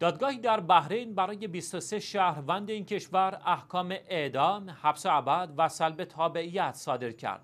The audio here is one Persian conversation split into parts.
دادگاهی در بحرین برای 23 شهروند این کشور احکام اعدام، حبس ابد و سلب تابعیت صادر کرد.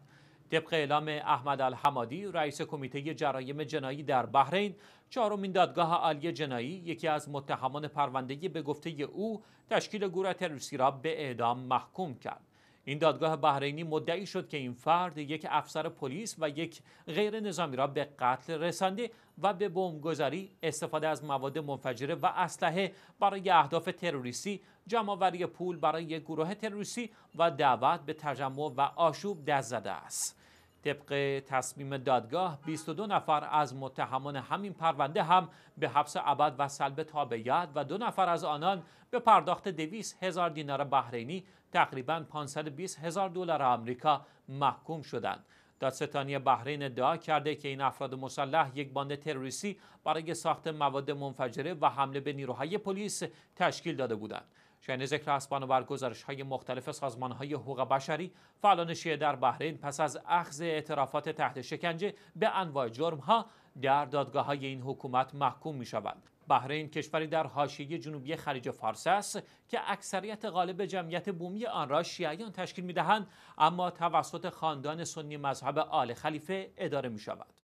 طبق اعلام احمد الحمادی رئیس کمیته جرایم جنایی در بحرین چهارمین دادگاه عالی جنایی یکی از متهمان پرونده به گفته او تشکیل گروه تروریستی را به اعدام محکوم کرد این دادگاه بحرینی مدعی شد که این فرد یک افسر پلیس و یک غیر نظامی را به قتل رسانده و به بمبگذاری استفاده از مواد منفجره و اسلحه برای اهداف تروریستی جمعآوری پول برای گروه تروریستی و دعوت به تجمع و آشوب دست زده است طبق تصمیم دادگاه 22 نفر از متهمان همین پرونده هم به حبس ابد و سلب تابعیت و دو نفر از آنان به پرداخت 200 هزار دینار بحرینی تقریبا 520 هزار دلار آمریکا محکوم شدند. دادستانی بحرین ادعا کرده که این افراد مسلح یک باند تروریستی برای ساخت مواد منفجره و حمله به نیروهای پلیس تشکیل داده بودند. شن ذکر است و برگزارش های مختلف سازمان های حقوق بشری فعالان شیعه در بحرین پس از اخذ اعترافات تحت شکنجه به انواع جرم ها در دادگاه های این حکومت محکوم می شوند. بحرین کشوری در حاشیه جنوبی خلیج فارس است که اکثریت غالب جمعیت بومی آن را شیعیان تشکیل می دهند اما توسط خاندان سنی مذهب آل خلیفه اداره می شود.